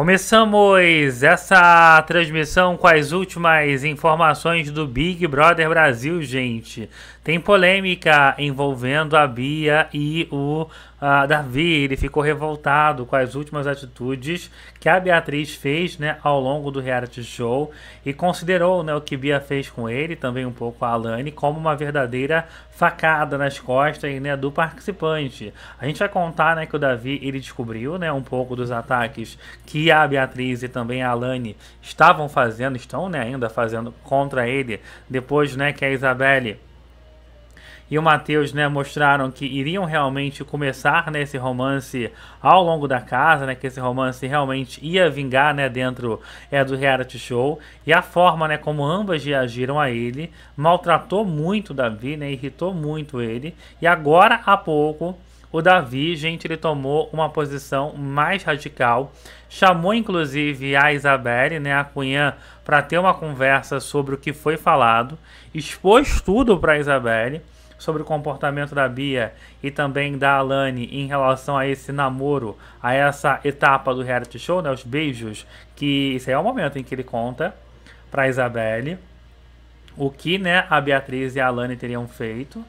Começamos essa transmissão com as últimas informações do Big Brother Brasil, gente. Tem polêmica envolvendo a Bia e o uh, Davi ele ficou revoltado com as últimas atitudes que a Beatriz fez né, ao longo do reality show e considerou né, o que Bia fez com ele, também um pouco a Alane, como uma verdadeira facada nas costas né, do participante. A gente vai contar né, que o Davi ele descobriu né, um pouco dos ataques que a Beatriz e também a Alane estavam fazendo, estão né, ainda fazendo contra ele, depois né, que a Isabelle e o Matheus né, mostraram que iriam realmente começar né, esse romance ao longo da casa, né, que esse romance realmente ia vingar né, dentro é, do reality show. E a forma né, como ambas reagiram a ele maltratou muito o Davi, né, irritou muito ele. E agora há pouco o Davi, gente, ele tomou uma posição mais radical. Chamou inclusive a Isabelle, né, a Cunhã, para ter uma conversa sobre o que foi falado. Expôs tudo para a Isabelle sobre o comportamento da Bia e também da Alane em relação a esse namoro, a essa etapa do reality show, né? Os beijos, que esse é o momento em que ele conta para Isabelle o que, né, a Beatriz e a Alane teriam feito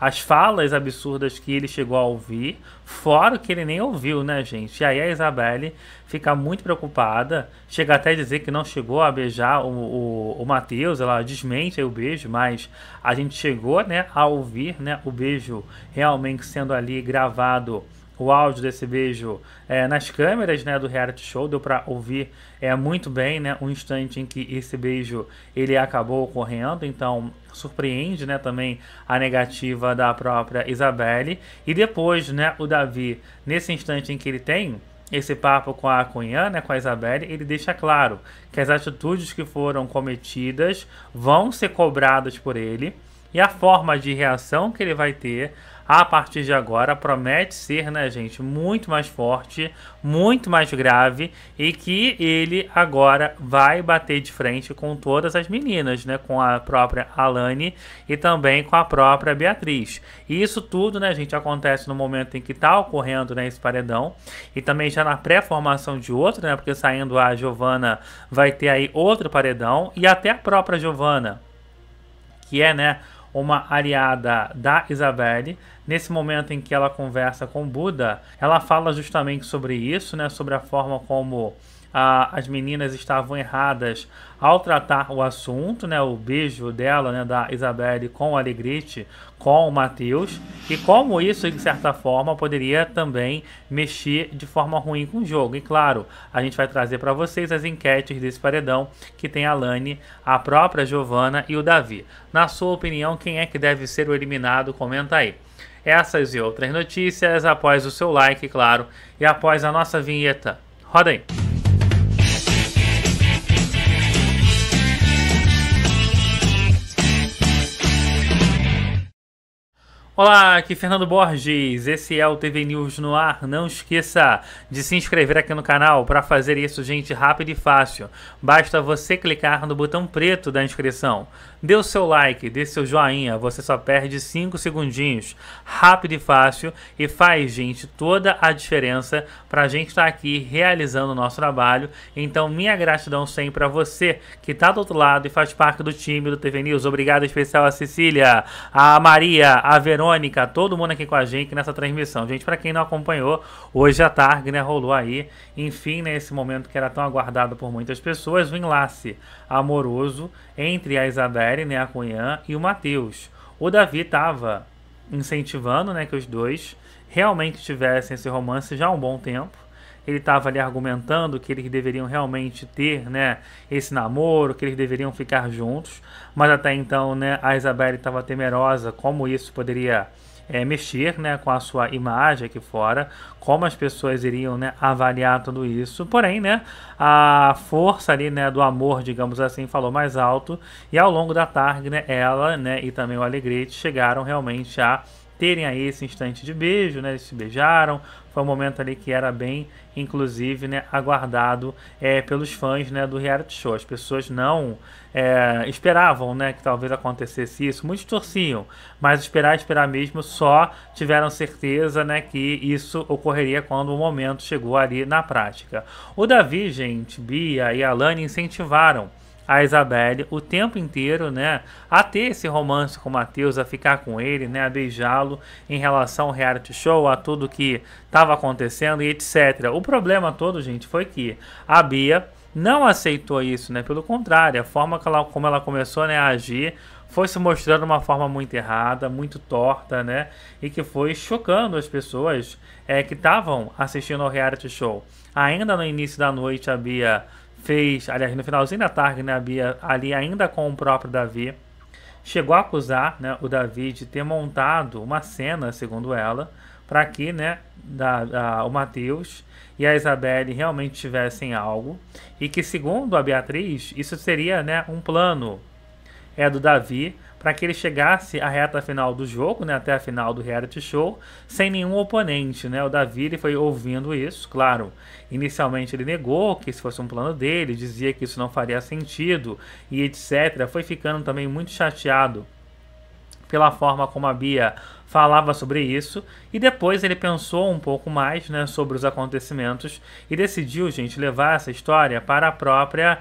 as falas absurdas que ele chegou a ouvir, fora o que ele nem ouviu, né, gente? E aí a Isabelle fica muito preocupada, chega até a dizer que não chegou a beijar o, o, o Matheus, ela desmente o beijo, mas a gente chegou, né, a ouvir, né, o beijo realmente sendo ali gravado o áudio desse beijo é, nas câmeras né, do reality show, deu para ouvir é, muito bem né, o instante em que esse beijo ele acabou ocorrendo, então surpreende né, também a negativa da própria Isabelle. E depois né, o Davi, nesse instante em que ele tem esse papo com a Cunhã, né, com a Isabelle, ele deixa claro que as atitudes que foram cometidas vão ser cobradas por ele e a forma de reação que ele vai ter a partir de agora promete ser, né, gente, muito mais forte, muito mais grave e que ele agora vai bater de frente com todas as meninas, né, com a própria Alane e também com a própria Beatriz. E isso tudo, né, gente, acontece no momento em que tá ocorrendo, né, esse paredão e também já na pré-formação de outro, né, porque saindo a Giovana vai ter aí outro paredão e até a própria Giovana, que é, né, uma aliada da Isabelle. Nesse momento em que ela conversa com Buda, ela fala justamente sobre isso, né, sobre a forma como as meninas estavam erradas ao tratar o assunto, né, o beijo dela, né, da Isabelle com o Alegriti, com o Matheus, e como isso, de certa forma, poderia também mexer de forma ruim com o jogo. E claro, a gente vai trazer para vocês as enquetes desse paredão, que tem a Lani, a própria Giovana e o Davi. Na sua opinião, quem é que deve ser o eliminado? Comenta aí. Essas e outras notícias após o seu like, claro, e após a nossa vinheta. Roda aí! Olá, aqui Fernando Borges, esse é o TV News no ar. Não esqueça de se inscrever aqui no canal. Para fazer isso, gente, rápido e fácil. Basta você clicar no botão preto da inscrição. Dê o seu like, dê seu joinha, você só perde 5 segundinhos. Rápido e fácil e faz, gente, toda a diferença para a gente estar tá aqui realizando o nosso trabalho. Então, minha gratidão sempre a você que está do outro lado e faz parte do time do TV News. Obrigado especial a Cecília, a Maria, a Verônica, Verônica, todo mundo aqui com a gente nessa transmissão. Gente, para quem não acompanhou, hoje à tarde, né, rolou aí, enfim, nesse né, momento que era tão aguardado por muitas pessoas, o enlace amoroso entre a Isabelle, né, a Cunhã e o Matheus. O Davi tava incentivando, né, que os dois realmente tivessem esse romance já há um bom tempo ele estava ali argumentando que eles deveriam realmente ter, né, esse namoro, que eles deveriam ficar juntos, mas até então, né, a Isabelle estava temerosa como isso poderia é, mexer né, com a sua imagem aqui fora, como as pessoas iriam né, avaliar tudo isso. Porém, né, a força ali, né, do amor, digamos assim, falou mais alto. E ao longo da tarde, né, ela né, e também o Alegrete chegaram realmente a terem aí esse instante de beijo, né? Eles se beijaram, foi um momento ali que era bem, inclusive, né, aguardado é, pelos fãs né, do reality show. As pessoas não é, esperavam né, que talvez acontecesse isso, muitos torciam, mas esperar, esperar mesmo, só tiveram certeza né, que isso ocorreria quando o momento chegou ali na prática. O Davi, gente, Bia e Alane incentivaram a Isabelle o tempo inteiro, né, a ter esse romance com o Matheus, a ficar com ele, né, a beijá-lo em relação ao reality show, a tudo que estava acontecendo e etc. O problema todo, gente, foi que a Bia não aceitou isso, né? Pelo contrário, a forma ela, como ela começou né, a agir foi se mostrando uma forma muito errada, muito torta, né? E que foi chocando as pessoas é, que estavam assistindo ao reality show. Ainda no início da noite, a Bia fez, aliás, no finalzinho da tarde, né, Bia, ali ainda com o próprio Davi, chegou a acusar né, o Davi de ter montado uma cena, segundo ela, para que né, da, da, o Matheus e a Isabelle realmente tivessem algo, e que, segundo a Beatriz, isso seria né, um plano é do Davi para que ele chegasse à reta final do jogo, né, até a final do reality show, sem nenhum oponente. Né? O Davi ele foi ouvindo isso, claro. Inicialmente ele negou que isso fosse um plano dele, dizia que isso não faria sentido e etc. Foi ficando também muito chateado pela forma como a Bia falava sobre isso e depois ele pensou um pouco mais né, sobre os acontecimentos e decidiu, gente, levar essa história para a própria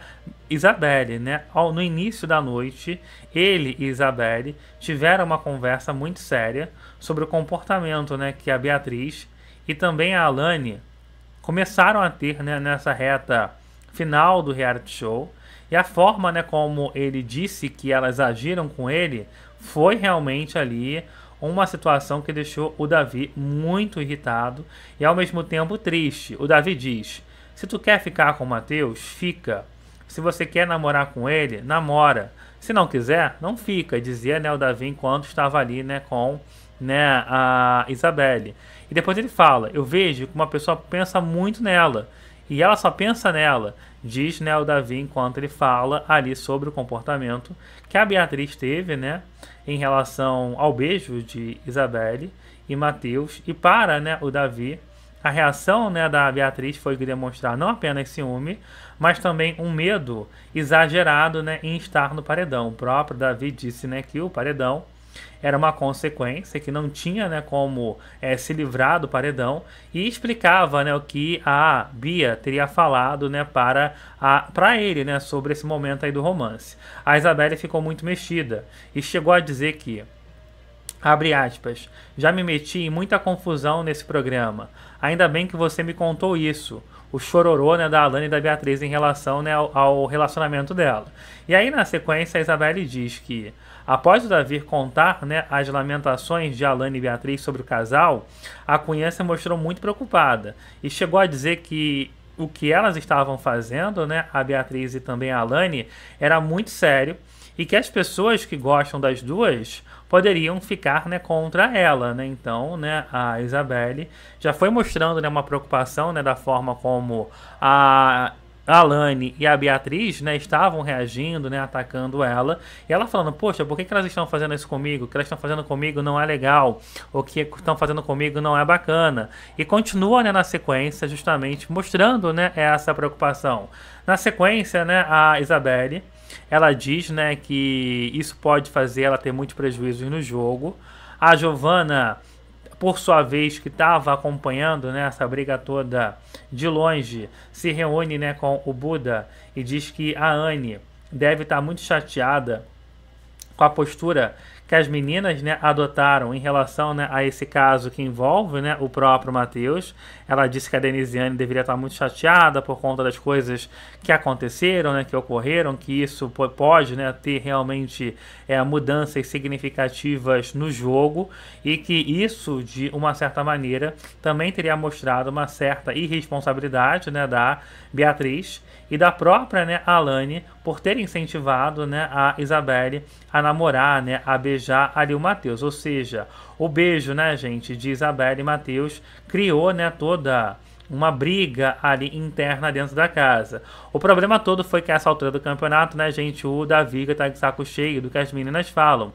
Isabelle. Né? no início da noite, ele e Isabelle tiveram uma conversa muito séria sobre o comportamento né, que a Beatriz e também a Alane começaram a ter né, nessa reta final do reality show. E a forma né, como ele disse que elas agiram com ele foi realmente ali uma situação que deixou o Davi muito irritado e ao mesmo tempo triste. O Davi diz: Se tu quer ficar com o Mateus, fica. Se você quer namorar com ele, namora. Se não quiser, não fica, dizia né, o Davi enquanto estava ali né, com né, a Isabelle. E depois ele fala: Eu vejo que uma pessoa pensa muito nela e ela só pensa nela, diz né, o Davi enquanto ele fala ali sobre o comportamento que a Beatriz teve né, em relação ao beijo de Isabelle e Mateus. E para né, o Davi, a reação né, da Beatriz foi demonstrar não apenas ciúme, mas também um medo exagerado né, em estar no paredão. O próprio Davi disse né, que o paredão era uma consequência que não tinha né, como é, se livrar do paredão e explicava né, o que a Bia teria falado né, para, a, para ele né, sobre esse momento aí do romance. A Isabelle ficou muito mexida e chegou a dizer que Abre aspas. Já me meti em muita confusão nesse programa. Ainda bem que você me contou isso. O chororô né, da Alane e da Beatriz em relação né, ao, ao relacionamento dela. E aí, na sequência, a Isabelle diz que Após o Davi contar né, as lamentações de Alane e Beatriz sobre o casal, a cunhã se mostrou muito preocupada e chegou a dizer que o que elas estavam fazendo, né, a Beatriz e também a Alane, era muito sério e que as pessoas que gostam das duas poderiam ficar né, contra ela. Né? Então, né, a Isabelle já foi mostrando né, uma preocupação né, da forma como a a Alane e a Beatriz, né, estavam reagindo, né, atacando ela. E ela falando, poxa, por que, que elas estão fazendo isso comigo? O que elas estão fazendo comigo não é legal. O que estão fazendo comigo não é bacana. E continua, né, na sequência, justamente mostrando, né, essa preocupação. Na sequência, né, a Isabelle, ela diz, né, que isso pode fazer ela ter muitos prejuízos no jogo. A Giovana por sua vez, que estava acompanhando né, essa briga toda de longe, se reúne né, com o Buda e diz que a Anne deve estar tá muito chateada com a postura que as meninas né, adotaram em relação né, a esse caso que envolve né, o próprio Matheus. Ela disse que a Denisiane deveria estar muito chateada por conta das coisas que aconteceram, né, que ocorreram, que isso pode né, ter realmente é, mudanças significativas no jogo e que isso, de uma certa maneira, também teria mostrado uma certa irresponsabilidade né, da Beatriz e da própria né, Alane por ter incentivado né, a Isabelle a namorar, né, a beijar beijar ali o Matheus. Ou seja, o beijo, né, gente, de Isabela e Matheus criou, né, toda uma briga ali interna dentro da casa. O problema todo foi que essa altura do campeonato, né, gente, o Davi tá de saco cheio do que as meninas falam.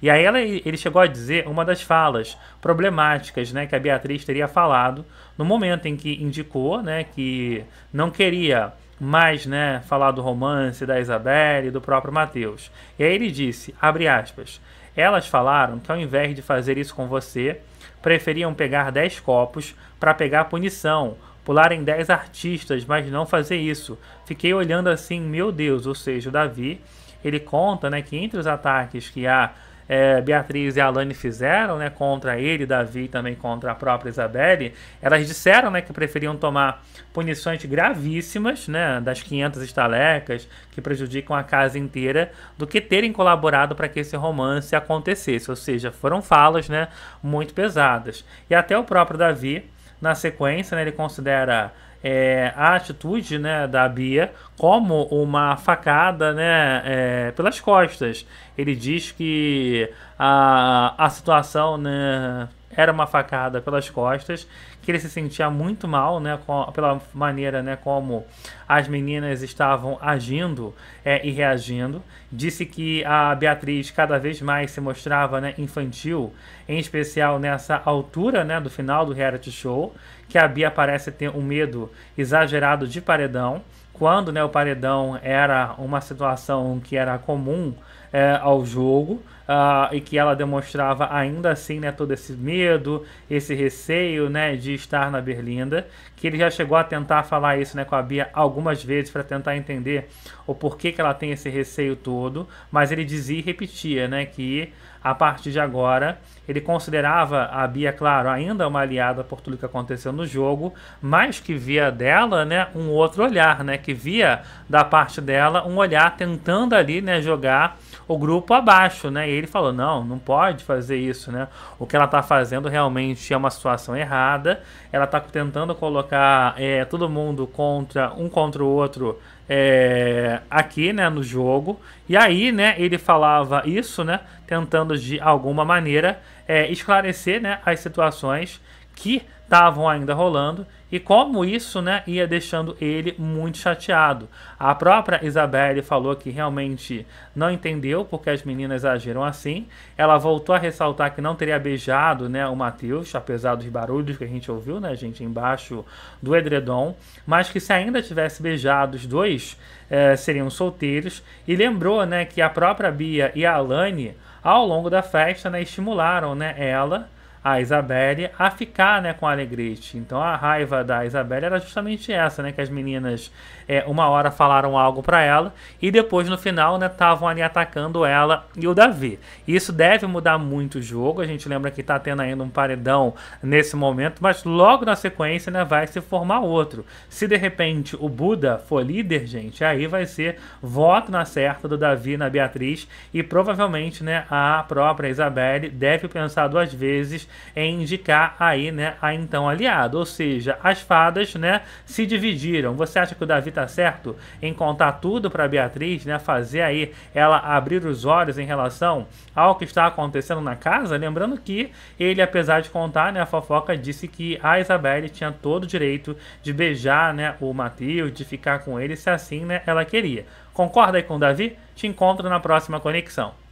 E aí ela, ele chegou a dizer uma das falas problemáticas, né, que a Beatriz teria falado no momento em que indicou, né, que não queria mais, né, falar do romance da Isabelle e do próprio Matheus. E aí ele disse, abre aspas, elas falaram que ao invés de fazer isso com você, preferiam pegar 10 copos para pegar a punição, pularem 10 artistas, mas não fazer isso. Fiquei olhando assim, meu Deus, ou seja, o Davi, ele conta, né, que entre os ataques que há é, Beatriz e Alane fizeram, né, contra ele, Davi e também contra a própria Isabelle, elas disseram, né, que preferiam tomar punições gravíssimas, né, das 500 estalecas que prejudicam a casa inteira, do que terem colaborado para que esse romance acontecesse. Ou seja, foram falas, né, muito pesadas. E até o próprio Davi, na sequência, né, ele considera é, a atitude né, da Bia como uma facada né, é, pelas costas. Ele diz que a, a situação né, era uma facada pelas costas, que ele se sentia muito mal, né, pela maneira, né, como as meninas estavam agindo é, e reagindo. Disse que a Beatriz cada vez mais se mostrava, né, infantil, em especial nessa altura, né, do final do reality show, que a Bia parece ter um medo exagerado de paredão, quando, né, o paredão era uma situação que era comum é, ao jogo uh, e que ela demonstrava ainda assim né, todo esse medo, esse receio né, de estar na Berlinda, que ele já chegou a tentar falar isso né, com a Bia algumas vezes para tentar entender o porquê que ela tem esse receio todo, mas ele dizia e repetia né, que a partir de agora ele considerava a Bia, claro, ainda uma aliada por tudo que aconteceu no jogo, mas que via dela, né, um outro olhar, né, que via da parte dela um olhar tentando ali, né, jogar o grupo abaixo, né? E ele falou: não, não pode fazer isso, né? O que ela tá fazendo realmente é uma situação errada. Ela tá tentando colocar é, todo mundo contra um contra o outro é, aqui, né, no jogo. E aí, né, ele falava isso, né, tentando de alguma maneira é, esclarecer, né, as situações que estavam ainda rolando e como isso né, ia deixando ele muito chateado. A própria Isabelle falou que realmente não entendeu porque as meninas agiram assim. Ela voltou a ressaltar que não teria beijado né, o Matheus, apesar dos barulhos que a gente ouviu, né, gente, embaixo do edredom, mas que se ainda tivesse beijado os dois, eh, seriam solteiros. E lembrou né, que a própria Bia e a Alane, ao longo da festa, né, estimularam né, ela a Isabelle a ficar né, com a Alegrete. Então a raiva da Isabelle era justamente essa, né? Que as meninas é, uma hora falaram algo para ela e depois no final estavam né, ali atacando ela e o Davi. Isso deve mudar muito o jogo. A gente lembra que está tendo ainda um paredão nesse momento, mas logo na sequência né, vai se formar outro. Se de repente o Buda for líder, gente, aí vai ser voto na certa do Davi na Beatriz e provavelmente né, a própria Isabelle deve pensar duas vezes é indicar aí, né, a então aliado. Ou seja, as fadas, né, se dividiram. Você acha que o Davi tá certo em contar tudo para Beatriz, né, fazer aí ela abrir os olhos em relação ao que está acontecendo na casa? Lembrando que ele, apesar de contar, né, a fofoca disse que a Isabelle tinha todo o direito de beijar, né, o Matheus, de ficar com ele se assim, né, ela queria. Concorda aí com o Davi? Te encontro na próxima conexão.